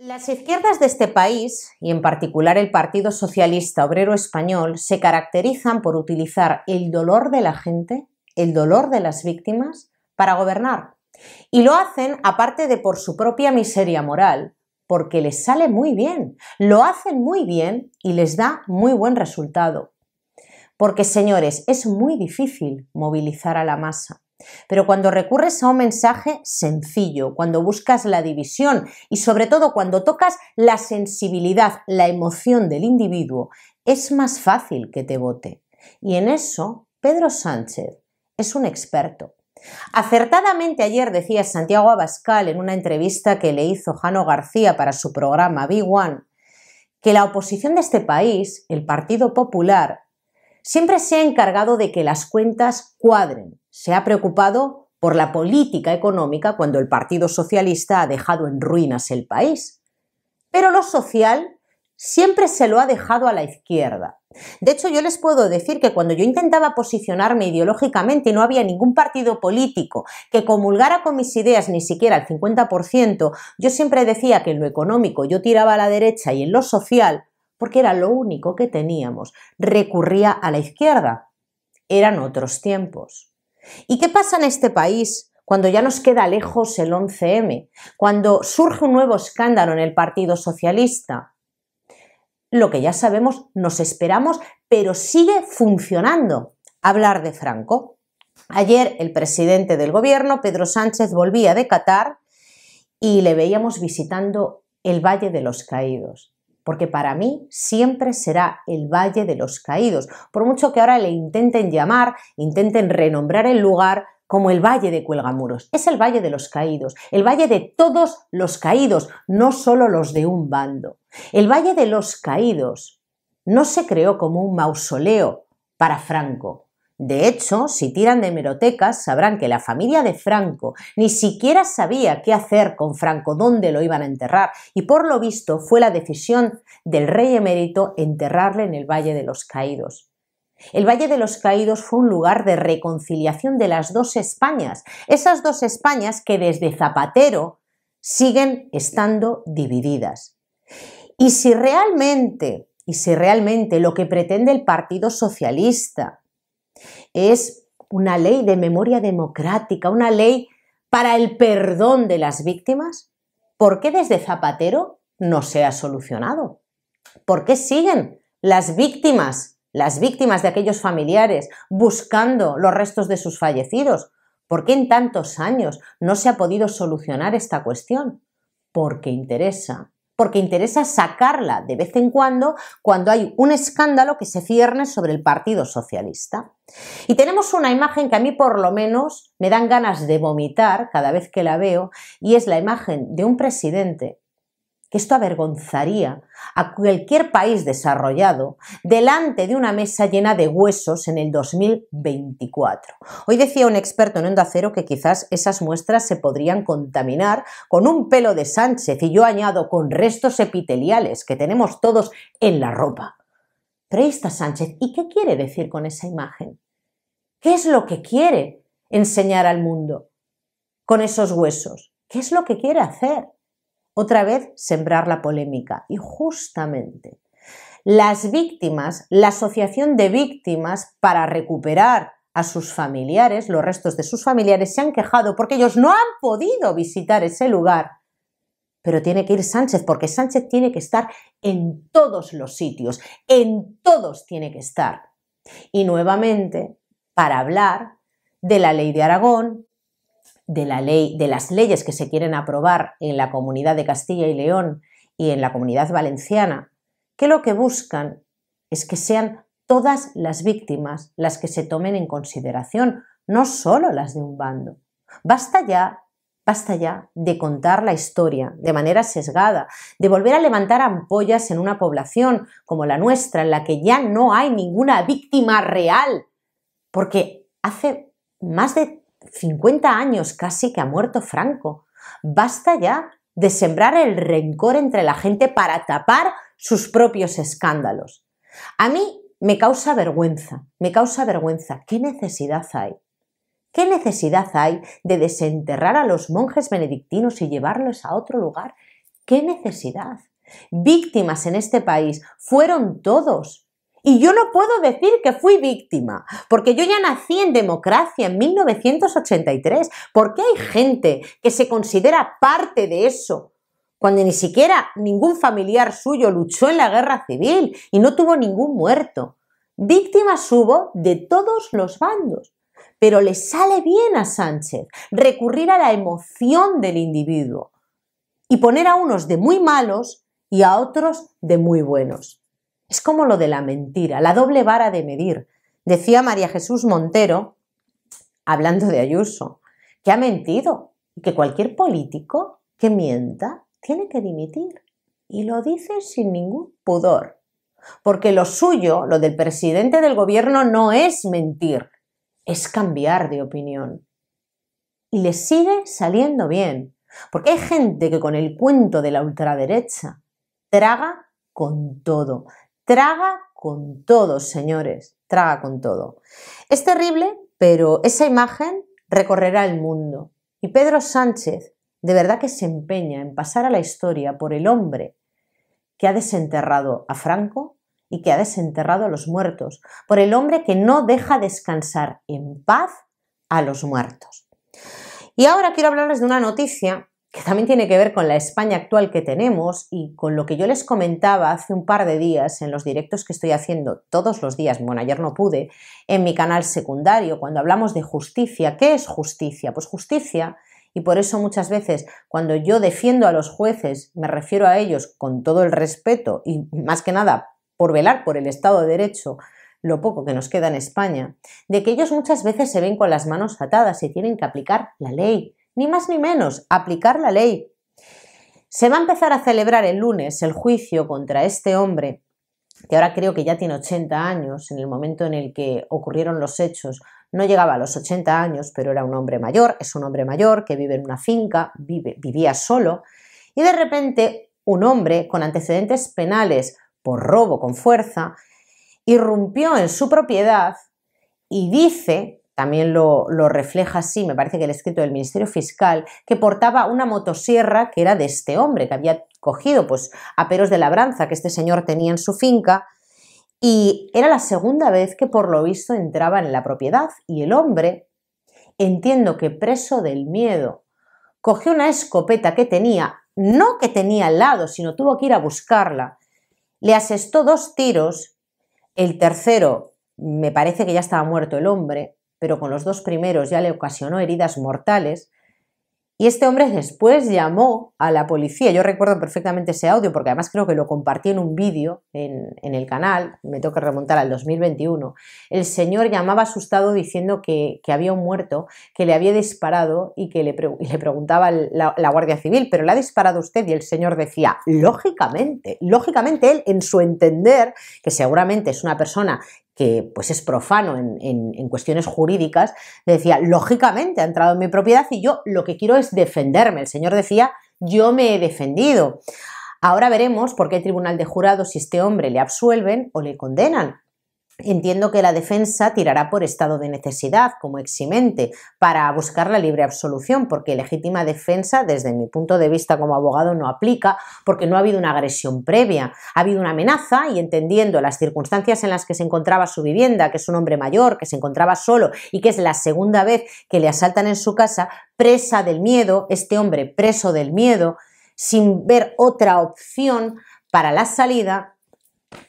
Las izquierdas de este país, y en particular el Partido Socialista Obrero Español, se caracterizan por utilizar el dolor de la gente, el dolor de las víctimas, para gobernar. Y lo hacen, aparte de por su propia miseria moral, porque les sale muy bien, lo hacen muy bien y les da muy buen resultado. Porque, señores, es muy difícil movilizar a la masa. Pero cuando recurres a un mensaje sencillo, cuando buscas la división y sobre todo cuando tocas la sensibilidad, la emoción del individuo, es más fácil que te vote. Y en eso Pedro Sánchez es un experto. Acertadamente ayer decía Santiago Abascal en una entrevista que le hizo Jano García para su programa B1, que la oposición de este país, el Partido Popular, siempre se ha encargado de que las cuentas cuadren, se ha preocupado por la política económica cuando el Partido Socialista ha dejado en ruinas el país. Pero lo social siempre se lo ha dejado a la izquierda. De hecho, yo les puedo decir que cuando yo intentaba posicionarme ideológicamente y no había ningún partido político que comulgara con mis ideas ni siquiera el 50%, yo siempre decía que en lo económico yo tiraba a la derecha y en lo social, porque era lo único que teníamos, recurría a la izquierda. Eran otros tiempos. ¿Y qué pasa en este país cuando ya nos queda lejos el 11M? Cuando surge un nuevo escándalo en el Partido Socialista. Lo que ya sabemos, nos esperamos, pero sigue funcionando. Hablar de Franco. Ayer el presidente del gobierno, Pedro Sánchez, volvía de Qatar y le veíamos visitando el Valle de los Caídos porque para mí siempre será el Valle de los Caídos, por mucho que ahora le intenten llamar, intenten renombrar el lugar como el Valle de Cuelgamuros. Es el Valle de los Caídos, el Valle de todos los caídos, no solo los de un bando. El Valle de los Caídos no se creó como un mausoleo para Franco, de hecho, si tiran de merotecas, sabrán que la familia de Franco ni siquiera sabía qué hacer con Franco, dónde lo iban a enterrar, y por lo visto fue la decisión del rey emérito enterrarle en el Valle de los Caídos. El Valle de los Caídos fue un lugar de reconciliación de las dos Españas, esas dos Españas que desde Zapatero siguen estando divididas. Y si realmente, y si realmente lo que pretende el Partido Socialista es una ley de memoria democrática, una ley para el perdón de las víctimas? ¿Por qué desde Zapatero no se ha solucionado? ¿Por qué siguen las víctimas, las víctimas de aquellos familiares, buscando los restos de sus fallecidos? ¿Por qué en tantos años no se ha podido solucionar esta cuestión? Porque interesa porque interesa sacarla de vez en cuando cuando hay un escándalo que se cierne sobre el Partido Socialista. Y tenemos una imagen que a mí por lo menos me dan ganas de vomitar cada vez que la veo, y es la imagen de un presidente que esto avergonzaría a cualquier país desarrollado delante de una mesa llena de huesos en el 2024. Hoy decía un experto en Onda Cero que quizás esas muestras se podrían contaminar con un pelo de Sánchez y yo añado con restos epiteliales que tenemos todos en la ropa. Pero ahí está Sánchez. ¿Y qué quiere decir con esa imagen? ¿Qué es lo que quiere enseñar al mundo con esos huesos? ¿Qué es lo que quiere hacer? Otra vez, sembrar la polémica. Y justamente, las víctimas, la asociación de víctimas para recuperar a sus familiares, los restos de sus familiares, se han quejado porque ellos no han podido visitar ese lugar. Pero tiene que ir Sánchez, porque Sánchez tiene que estar en todos los sitios, en todos tiene que estar. Y nuevamente, para hablar de la ley de Aragón, de, la ley, de las leyes que se quieren aprobar en la comunidad de Castilla y León y en la comunidad valenciana, que lo que buscan es que sean todas las víctimas las que se tomen en consideración, no solo las de un bando. Basta ya, basta ya de contar la historia de manera sesgada, de volver a levantar ampollas en una población como la nuestra, en la que ya no hay ninguna víctima real, porque hace más de 50 años casi que ha muerto Franco. Basta ya de sembrar el rencor entre la gente para tapar sus propios escándalos. A mí me causa vergüenza, me causa vergüenza. ¿Qué necesidad hay? ¿Qué necesidad hay de desenterrar a los monjes benedictinos y llevarlos a otro lugar? ¿Qué necesidad? Víctimas en este país fueron todos, y yo no puedo decir que fui víctima, porque yo ya nací en democracia en 1983. ¿Por qué hay gente que se considera parte de eso? Cuando ni siquiera ningún familiar suyo luchó en la guerra civil y no tuvo ningún muerto. Víctimas hubo de todos los bandos. Pero le sale bien a Sánchez recurrir a la emoción del individuo y poner a unos de muy malos y a otros de muy buenos. Es como lo de la mentira, la doble vara de medir. Decía María Jesús Montero, hablando de Ayuso, que ha mentido y que cualquier político que mienta tiene que dimitir. Y lo dice sin ningún pudor. Porque lo suyo, lo del presidente del gobierno, no es mentir, es cambiar de opinión. Y le sigue saliendo bien. Porque hay gente que con el cuento de la ultraderecha traga con todo, Traga con todo, señores, traga con todo. Es terrible, pero esa imagen recorrerá el mundo. Y Pedro Sánchez de verdad que se empeña en pasar a la historia por el hombre que ha desenterrado a Franco y que ha desenterrado a los muertos, por el hombre que no deja descansar en paz a los muertos. Y ahora quiero hablarles de una noticia que también tiene que ver con la España actual que tenemos y con lo que yo les comentaba hace un par de días en los directos que estoy haciendo todos los días, bueno, ayer no pude, en mi canal secundario, cuando hablamos de justicia. ¿Qué es justicia? Pues justicia, y por eso muchas veces cuando yo defiendo a los jueces, me refiero a ellos con todo el respeto y más que nada por velar por el Estado de Derecho, lo poco que nos queda en España, de que ellos muchas veces se ven con las manos atadas y tienen que aplicar la ley ni más ni menos, aplicar la ley. Se va a empezar a celebrar el lunes el juicio contra este hombre, que ahora creo que ya tiene 80 años, en el momento en el que ocurrieron los hechos, no llegaba a los 80 años, pero era un hombre mayor, es un hombre mayor que vive en una finca, vivía solo, y de repente un hombre con antecedentes penales por robo con fuerza irrumpió en su propiedad y dice también lo, refleja así, me parece que el escrito del Ministerio Fiscal, que portaba una motosierra que era de este hombre, que había cogido pues aperos de labranza que este señor tenía en su finca, y era la segunda vez que por lo visto entraba en la propiedad, y el hombre, entiendo que preso del miedo, cogió una escopeta que tenía, no que tenía al lado, sino tuvo que ir a buscarla, le asestó dos tiros, el tercero me parece que ya estaba muerto el hombre, pero con los dos primeros ya le ocasionó heridas mortales. Y este hombre después llamó a la policía. Yo recuerdo perfectamente ese audio porque además creo que lo compartí en un vídeo en, el canal. Me tengo que remontar al 2021. El señor llamaba asustado diciendo que, había un muerto, que le había disparado y que le, preguntaba la, la, Guardia Civil, pero le ha disparado usted. Y el señor decía, lógicamente, lógicamente él en su entender, que seguramente es una persona que pues es profano en, cuestiones jurídicas, decía, lógicamente ha entrado en mi propiedad y yo lo que quiero es defenderme. El señor decía, yo me he defendido. Ahora veremos por qué tribunal de jurado si este hombre le absuelven o le condenan, Entiendo que la defensa tirará por estado de necesidad, como eximente, para buscar la libre absolución, porque legítima defensa, desde mi punto de vista como abogado, no aplica, porque no ha habido una agresión previa. Ha habido una amenaza y entendiendo las circunstancias en las que se encontraba su vivienda, que es un hombre mayor, que se encontraba solo y que es la segunda vez que le asaltan en su casa, presa del miedo, este hombre preso del miedo, sin ver otra opción para la salida,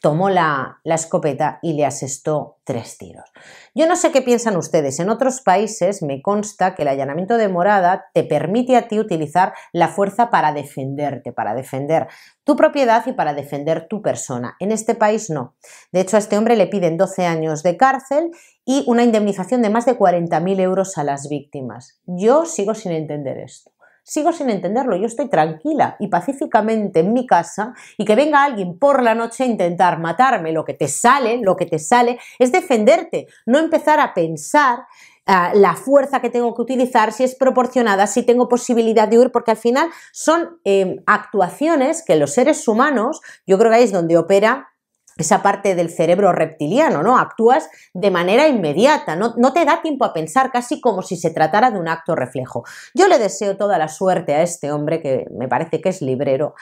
tomó la, escopeta y le asestó tres tiros. Yo no sé qué piensan ustedes. En otros países me consta que el allanamiento de morada te permite a ti utilizar la fuerza para defenderte, para defender tu propiedad y para defender tu persona. En este país no. De hecho, a este hombre le piden 12 años de cárcel y una indemnización de más de 40.000 euros a las víctimas. Yo sigo sin entender esto sigo sin entenderlo. Yo estoy tranquila y pacíficamente en mi casa y que venga alguien por la noche a intentar matarme. Lo que te sale, lo que te sale es defenderte, no empezar a pensar ah, la fuerza que tengo que utilizar, si es proporcionada, si tengo posibilidad de huir, porque al final son em, actuaciones que los seres humanos, yo creo que es donde opera esa parte del cerebro reptiliano, ¿no? Actúas de manera inmediata, no, te da tiempo a pensar, casi como si se tratara de un acto reflejo. Yo le deseo toda la suerte a este hombre, que me parece que es librero,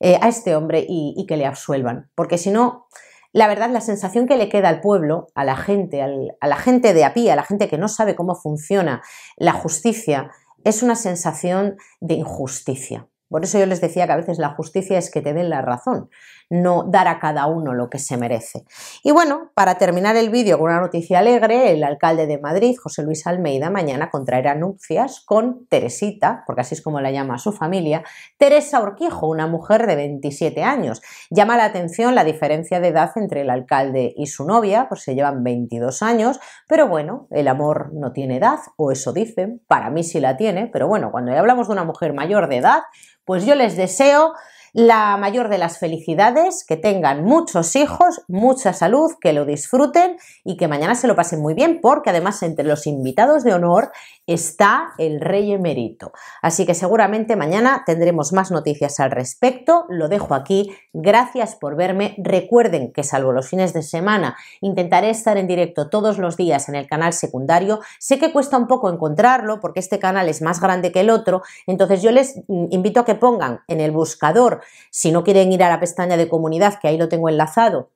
eh, a este hombre y, que le absuelvan, porque si no, la verdad, la sensación que le queda al pueblo, a la gente, a la gente de a pie, a la gente que no sabe cómo funciona la justicia, es una sensación de injusticia. Por eso yo les decía que a veces la justicia es que te den la razón, no dar a cada uno lo que se merece. Y bueno, para terminar el vídeo con una noticia alegre, el alcalde de Madrid, José Luis Almeida, mañana contraerá nupcias con Teresita, porque así es como la llama su familia, Teresa Orquijo, una mujer de 27 años. Llama la atención la diferencia de edad entre el alcalde y su novia, pues se llevan 22 años, pero bueno, el amor no tiene edad, o eso dicen, para mí sí la tiene, pero bueno, cuando hablamos de una mujer mayor de edad, pues yo les deseo la mayor de las felicidades, que tengan muchos hijos, mucha salud, que lo disfruten y que mañana se lo pasen muy bien, porque además entre los invitados de honor está el rey emérito. Así que seguramente mañana tendremos más noticias al respecto. Lo dejo aquí. Gracias por verme. Recuerden que salvo los fines de semana intentaré estar en directo todos los días en el canal secundario. Sé que cuesta un poco encontrarlo porque este canal es más grande que el otro. Entonces yo les invito a que pongan en el buscador, si no quieren ir a la pestaña de comunidad, que ahí lo tengo enlazado,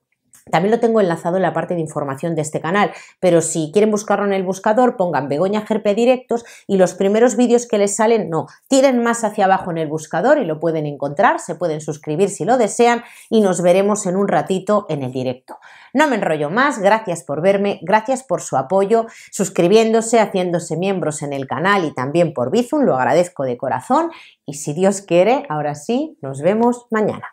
también lo tengo enlazado en la parte de información de este canal, pero si quieren buscarlo en el buscador, pongan Begoña Gerpe Directos y los primeros vídeos que les salen, no, tiren más hacia abajo en el buscador y lo pueden encontrar, se pueden suscribir si lo desean y nos veremos en un ratito en el directo. No me enrollo más, gracias por verme, gracias por su apoyo, suscribiéndose, haciéndose miembros en el canal y también por Bizum, lo agradezco de corazón y si Dios quiere, ahora sí, nos vemos mañana.